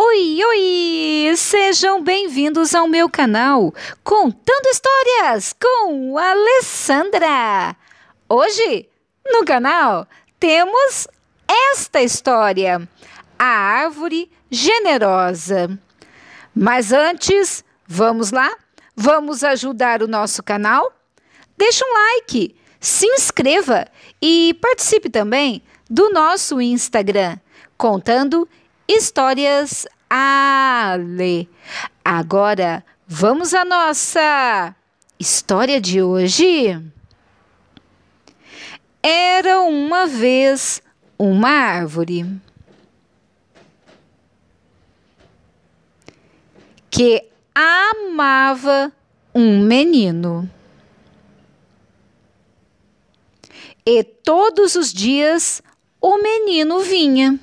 Oi, oi! Sejam bem-vindos ao meu canal Contando Histórias com Alessandra. Hoje, no canal, temos esta história: A Árvore Generosa. Mas antes, vamos lá? Vamos ajudar o nosso canal? Deixe um like, se inscreva e participe também do nosso Instagram, contando Histórias Histórias Ale. Agora vamos à nossa história de hoje. Era uma vez uma árvore que amava um menino. E todos os dias o menino vinha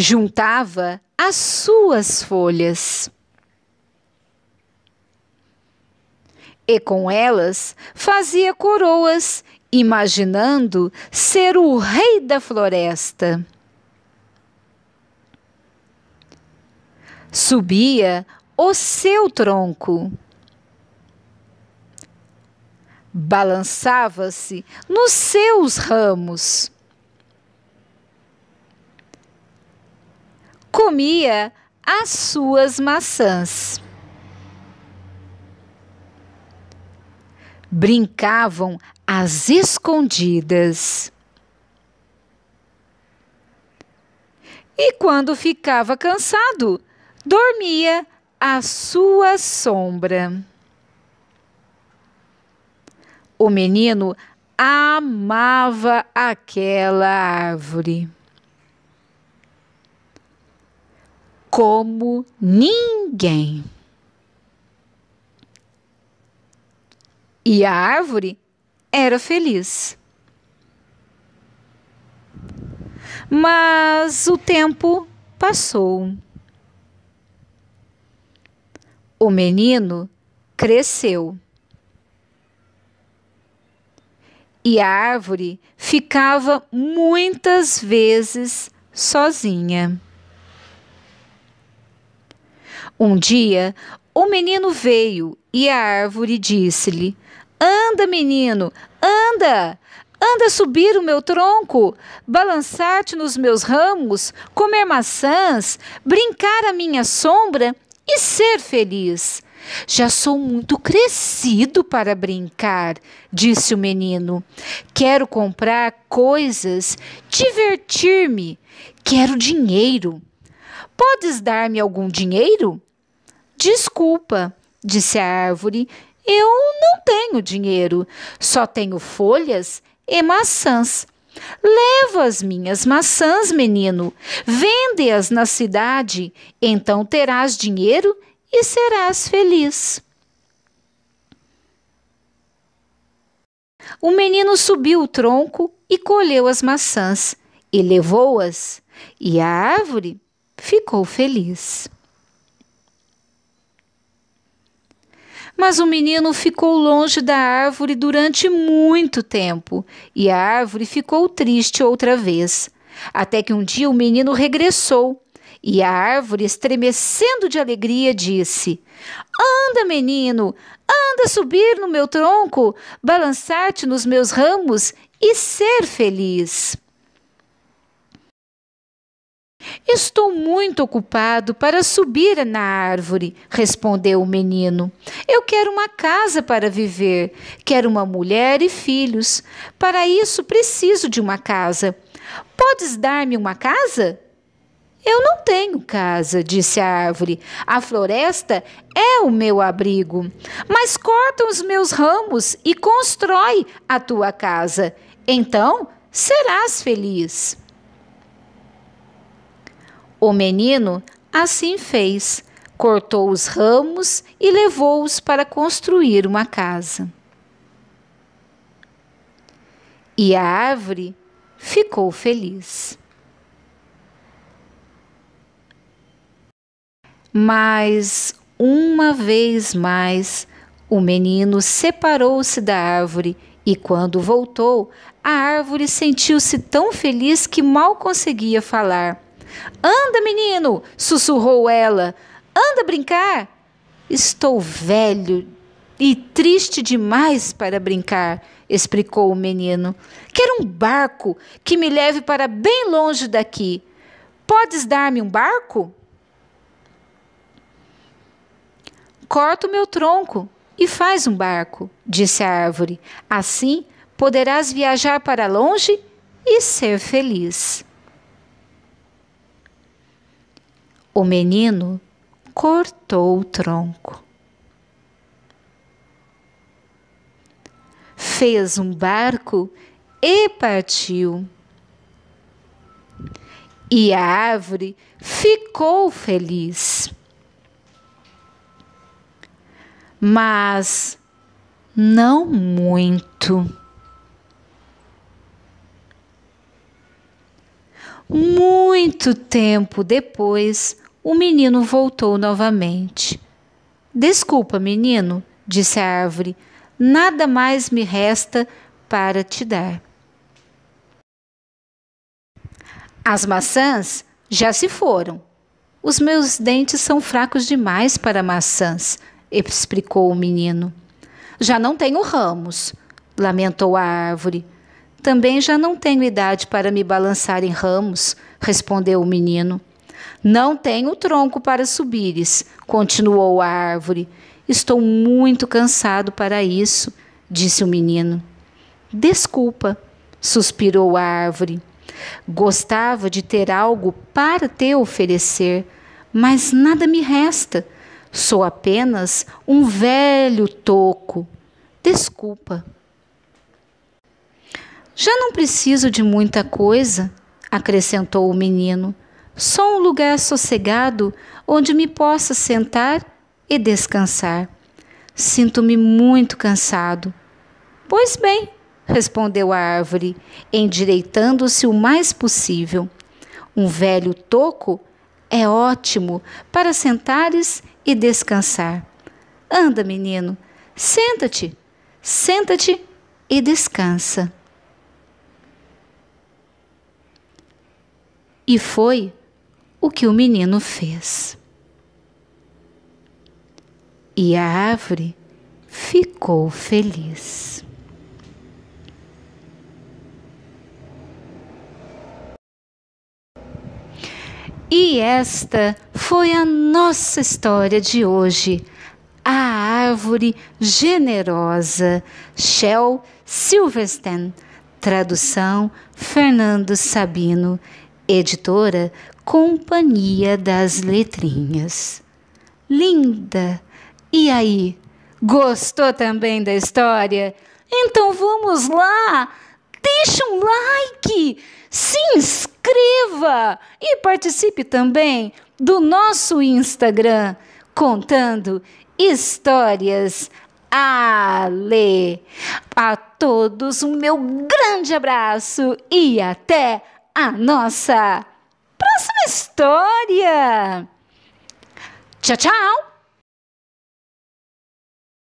juntava as suas folhas. E com elas fazia coroas, imaginando ser o rei da floresta. Subia o seu tronco. Balançava-se nos seus ramos comia as suas maçãs. Brincavam às escondidas. E quando ficava cansado, dormia à sua sombra. O menino amava aquela árvore. como ninguém. E a árvore era feliz. Mas o tempo passou. O menino cresceu. E a árvore ficava muitas vezes sozinha. Um dia, o menino veio e a árvore disse-lhe: Anda, menino, anda! Anda subir o meu tronco, balançar-te nos meus ramos, comer maçãs, brincar à minha sombra e ser feliz. Já sou muito crescido para brincar, disse o menino. Quero comprar coisas, divertir-me, quero dinheiro. Podes dar-me algum dinheiro? Desculpa, disse a árvore, eu não tenho dinheiro, só tenho folhas e maçãs. Leva as minhas maçãs, menino, vende-as na cidade, então terás dinheiro e serás feliz. O menino subiu o tronco e colheu as maçãs e levou-as, e a árvore ficou feliz. Mas o menino ficou longe da árvore durante muito tempo e a árvore ficou triste outra vez. Até que um dia o menino regressou e a árvore, estremecendo de alegria, disse: Anda, menino, anda subir no meu tronco, balançar-te nos meus ramos e ser feliz. Estou muito ocupado para subir na árvore, respondeu o menino. Eu quero uma casa para viver, quero uma mulher e filhos. Para isso preciso de uma casa. Podes dar-me uma casa? Eu não tenho casa, disse a árvore. A floresta é o meu abrigo. Mas corta os meus ramos e constrói a tua casa. Então serás feliz. O menino assim fez, cortou os ramos e levou-os para construir uma casa. E a árvore ficou feliz. Mas uma vez mais o menino separou-se da árvore e, quando voltou, a árvore sentiu-se tão feliz que mal conseguia falar. Anda, menino! sussurrou ela. Anda brincar! Estou velho e triste demais para brincar, explicou o menino. Quero um barco que me leve para bem longe daqui. Podes dar-me um barco? Corta o meu tronco e faz um barco, disse a árvore. Assim poderás viajar para longe e ser feliz. O menino cortou o tronco. Fez um barco e partiu. E a árvore ficou feliz. Mas não muito. Muito tempo depois, o menino voltou novamente. Desculpa, menino, disse a árvore, nada mais me resta para te dar. As maçãs já se foram. Os meus dentes são fracos demais para maçãs, explicou o menino. Já não tenho ramos, lamentou a árvore. Também já não tenho idade para me balançar em ramos, respondeu o menino. Não tenho tronco para subires, continuou a árvore. Estou muito cansado para isso, disse o menino. Desculpa, suspirou a árvore. Gostava de ter algo para te oferecer, mas nada me resta. Sou apenas um velho toco. Desculpa. Já não preciso de muita coisa, acrescentou o menino só um lugar sossegado onde me possa sentar e descansar. Sinto-me muito cansado. Pois bem, respondeu a árvore, endireitando-se o mais possível. Um velho toco é ótimo para sentares e descansar. Anda, menino, senta-te, senta-te e descansa. E foi o que o menino fez. E a árvore ficou feliz. E esta foi a nossa história de hoje. A árvore generosa, Shel Silverstein. Tradução: Fernando Sabino. Editora Companhia das Letrinhas. Linda! E aí? Gostou também da história? Então vamos lá! Deixa um like, se inscreva e participe também do nosso Instagram contando histórias Ale. A todos um meu grande abraço e até a ah, nossa próxima história. Tchau, tchau!